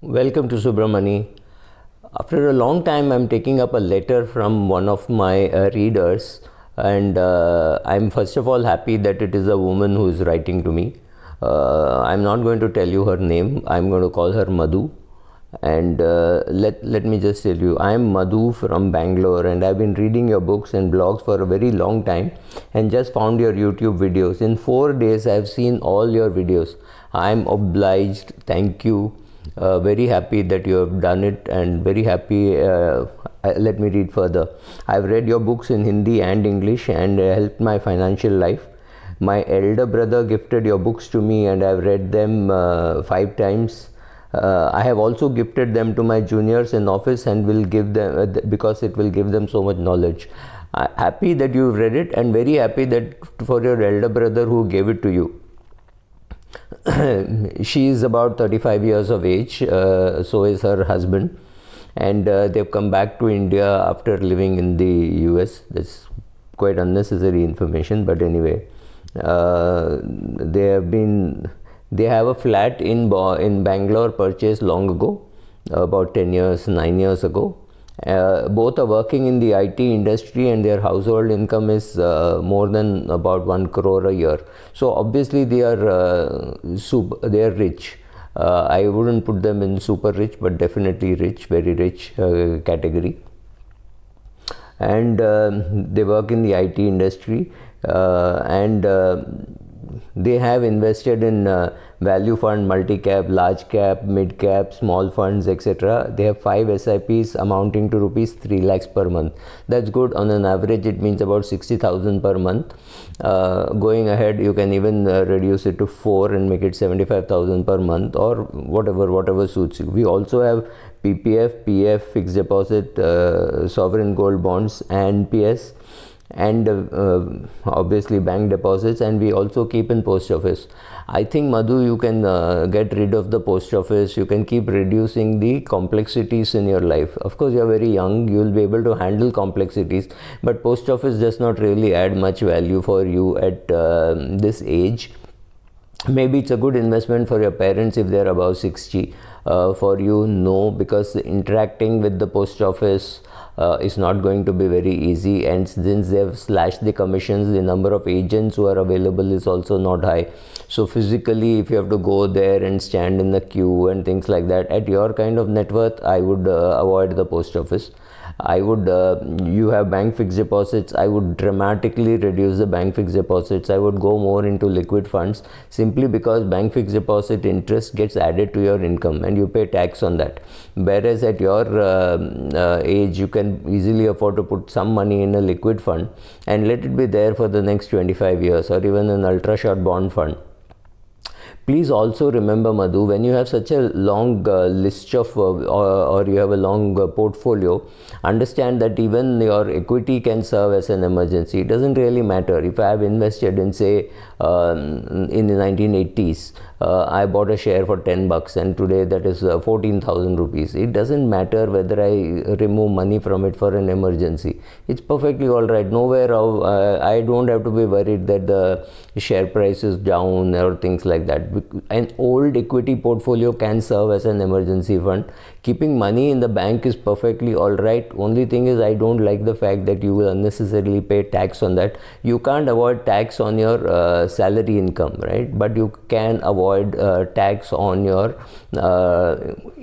Welcome to Subramani. After a long time, I'm taking up a letter from one of my uh, readers, and uh, I'm first of all happy that it is a woman who is writing to me. Uh, I'm not going to tell you her name, I'm going to call her Madhu. And uh, let, let me just tell you, I'm Madhu from Bangalore, and I've been reading your books and blogs for a very long time and just found your YouTube videos. In four days, I've seen all your videos. I'm obliged. Thank you uh, very happy that you have done it and very happy. Uh, let me read further. I've read your books in Hindi and English and helped my financial life. My elder brother gifted your books to me and I've read them uh, five times. Uh, I have also gifted them to my juniors in office and will give them uh, because it will give them so much knowledge. happy that you've read it and very happy that for your elder brother who gave it to you. she is about 35 years of age, uh, so is her husband. And uh, they've come back to India after living in the US. That's quite unnecessary information, but anyway, uh, they have been, they have a flat in, in Bangalore purchased long ago, about 10 years, 9 years ago. Uh, both are working in the IT industry and their household income is uh, more than about 1 crore a year. So obviously they are uh, super, they are rich. Uh, I wouldn't put them in super rich but definitely rich, very rich uh, category. And um, they work in the IT industry uh, and um, they have invested in uh, value fund, multi cap, large cap, mid cap, small funds, etc. They have five SIPs amounting to rupees 3 lakhs per month. That's good on an average, it means about 60,000 per month. Uh, going ahead, you can even uh, reduce it to 4 and make it 75,000 per month or whatever, whatever suits you. We also have PPF, PF, fixed deposit, uh, sovereign gold bonds, and PS and uh, uh, obviously bank deposits and we also keep in post office. I think Madhu you can uh, get rid of the post office, you can keep reducing the complexities in your life. Of course you are very young, you will be able to handle complexities but post office does not really add much value for you at this age maybe it's a good investment for your parents if they're above 60 uh, for you no because interacting with the post office uh, is not going to be very easy and since they've slashed the commissions the number of agents who are available is also not high so physically if you have to go there and stand in the queue and things like that at your kind of net worth i would uh, avoid the post office I would, uh, you have bank fixed deposits, I would dramatically reduce the bank fixed deposits. I would go more into liquid funds simply because bank fixed deposit interest gets added to your income and you pay tax on that. Whereas at your um, uh, age, you can easily afford to put some money in a liquid fund and let it be there for the next 25 years or even an ultra short bond fund please also remember madhu when you have such a long uh, list of uh, or, uh, or, you have a long uh, portfolio understand that even your equity can serve as an emergency it doesn't really matter if i have invested in say uh, in the 1980s, uh, I bought a share for 10 bucks and today that is uh, 14,000 rupees. It doesn't matter whether I remove money from it for an emergency. It's perfectly all right. Nowhere I don't have to be worried that the share price is down or things like that. An old equity portfolio can serve as an emergency fund keeping money in the bank is perfectly all right only thing is i don't like the fact that you will unnecessarily pay tax on that you can't avoid tax on your uh, salary income right but you can avoid uh, tax on your uh,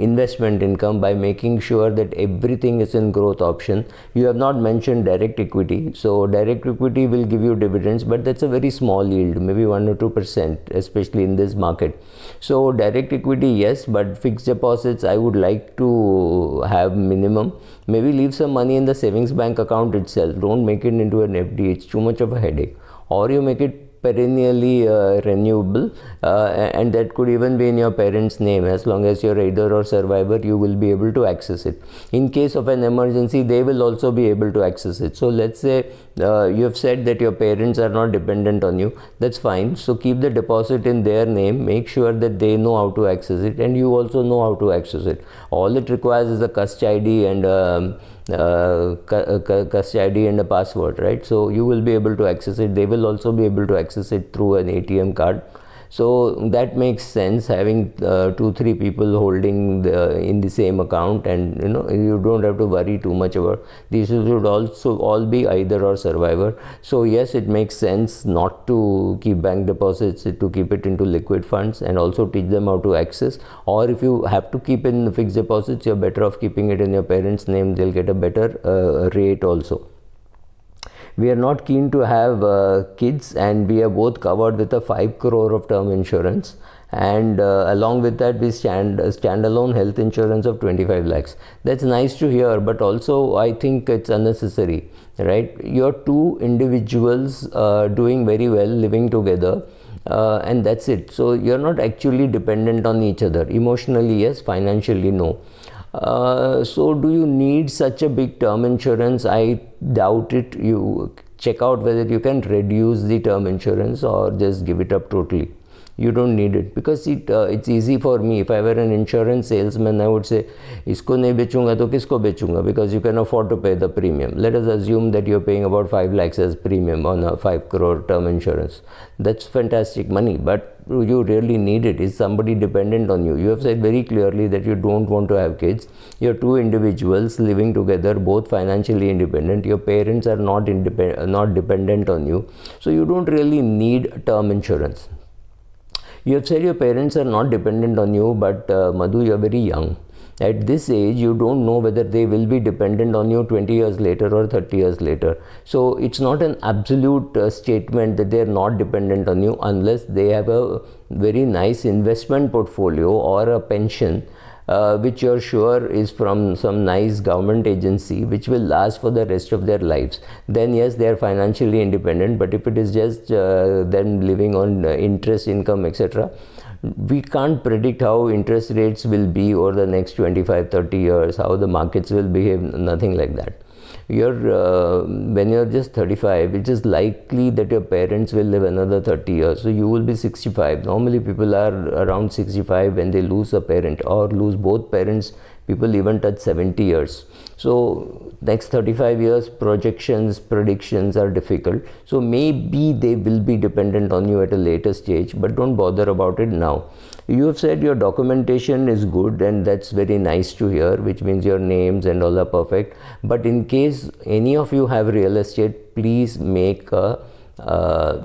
investment income by making sure that everything is in growth option you have not mentioned direct equity so direct equity will give you dividends but that's a very small yield maybe 1 or 2 percent especially in this market so direct equity yes but fixed deposits i would like to have minimum maybe leave some money in the savings bank account itself don't make it into an fd it's too much of a headache or you make it perennially uh, renewable uh, and that could even be in your parents name as long as you're either or survivor you will be able to access it in case of an emergency they will also be able to access it so let's say uh, you have said that your parents are not dependent on you that's fine so keep the deposit in their name make sure that they know how to access it and you also know how to access it all it requires is a cust id and um, uh, cust uh, id and a password right so you will be able to access it they will also be able to access it through an atm card so that makes sense having uh, two three people holding the, in the same account and you know you don't have to worry too much about these should also all be either or survivor. So yes it makes sense not to keep bank deposits to keep it into liquid funds and also teach them how to access or if you have to keep in fixed deposits you're better off keeping it in your parents name they'll get a better uh, rate also we are not keen to have uh, kids and we are both covered with a 5 crore of term insurance and uh, along with that we stand a uh, standalone health insurance of 25 lakhs that's nice to hear but also i think it's unnecessary right you're two individuals uh, doing very well living together uh, and that's it so you're not actually dependent on each other emotionally yes financially no uh, so do you need such a big term insurance? I doubt it. You check out whether you can reduce the term insurance or just give it up totally you don't need it because it uh, it's easy for me if i were an insurance salesman i would say isko bechunga to kisko bechunga because you can afford to pay the premium let us assume that you're paying about 5 lakhs as premium on a 5 crore term insurance that's fantastic money but you really need it is somebody dependent on you you have said very clearly that you don't want to have kids you're two individuals living together both financially independent your parents are not independent not dependent on you so you don't really need term insurance you have said your parents are not dependent on you, but uh, Madhu, you're very young. At this age, you don't know whether they will be dependent on you 20 years later or 30 years later. So it's not an absolute uh, statement that they're not dependent on you unless they have a very nice investment portfolio or a pension uh, which you're sure is from some nice government agency which will last for the rest of their lives then yes they are financially independent but if it is just uh, them living on uh, interest income etc we can't predict how interest rates will be over the next 25 30 years how the markets will behave nothing like that you're uh, when you're just 35 it is likely that your parents will live another 30 years so you will be 65 normally people are around 65 when they lose a parent or lose both parents people even touch 70 years so next 35 years projections predictions are difficult so maybe they will be dependent on you at a later stage but don't bother about it now you have said your documentation is good and that's very nice to hear which means your names and all are perfect but in case any of you have real estate please make a uh,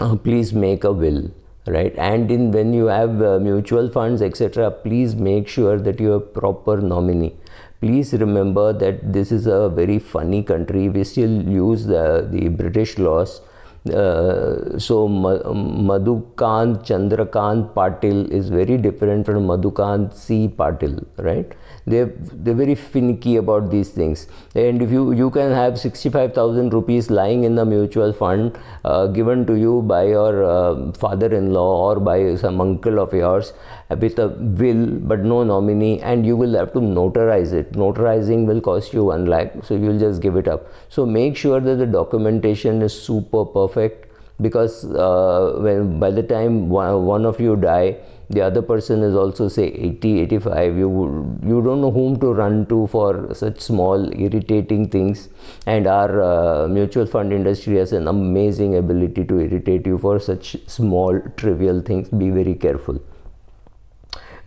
uh please make a will right and in when you have uh, mutual funds etc please make sure that you have proper nominee please remember that this is a very funny country we still use the, the british laws uh, so Ma- Madhukant Chandrakant Patil is very different from Madhukant C Patil, right? They they're very finicky about these things. And if you you can have sixty five thousand rupees lying in the mutual fund uh, given to you by your uh, father in law or by some uncle of yours with a will but no nominee, and you will have to notarize it. Notarizing will cost you one lakh, so you'll just give it up. So make sure that the documentation is super perfect perfect because uh, when by the time one, one of you die the other person is also say 80 85 you you don't know whom to run to for such small irritating things and our uh, mutual fund industry has an amazing ability to irritate you for such small trivial things be very careful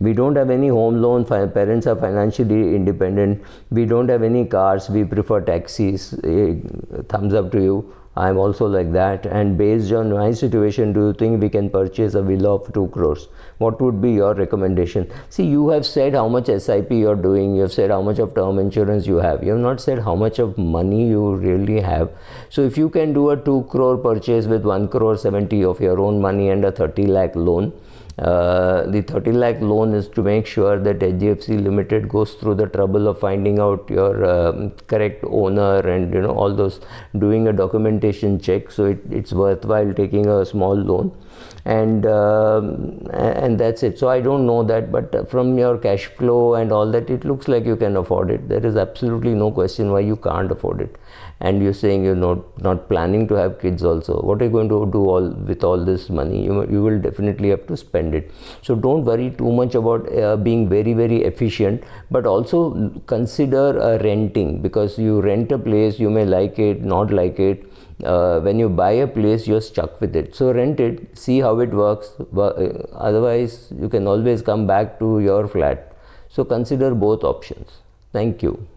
we don't have any home loan parents are financially independent we don't have any cars we prefer taxis eh, thumbs up to you I'm also like that. And based on my situation, do you think we can purchase a villa of 2 crores? What would be your recommendation? See, you have said how much SIP you're doing, you have said how much of term insurance you have, you have not said how much of money you really have. So, if you can do a 2 crore purchase with 1 crore 70 of your own money and a 30 lakh loan, uh, the 30 lakh loan is to make sure that HDFC Limited goes through the trouble of finding out your um, correct owner and you know all those doing a documentation check. So it, it's worthwhile taking a small loan, and uh, and that's it. So I don't know that, but from your cash flow and all that, it looks like you can afford it. There is absolutely no question why you can't afford it and you're saying you're not not planning to have kids also what are you going to do all with all this money you, you will definitely have to spend it so don't worry too much about uh, being very very efficient but also consider uh, renting because you rent a place you may like it not like it uh, when you buy a place you're stuck with it so rent it see how it works uh, otherwise you can always come back to your flat so consider both options thank you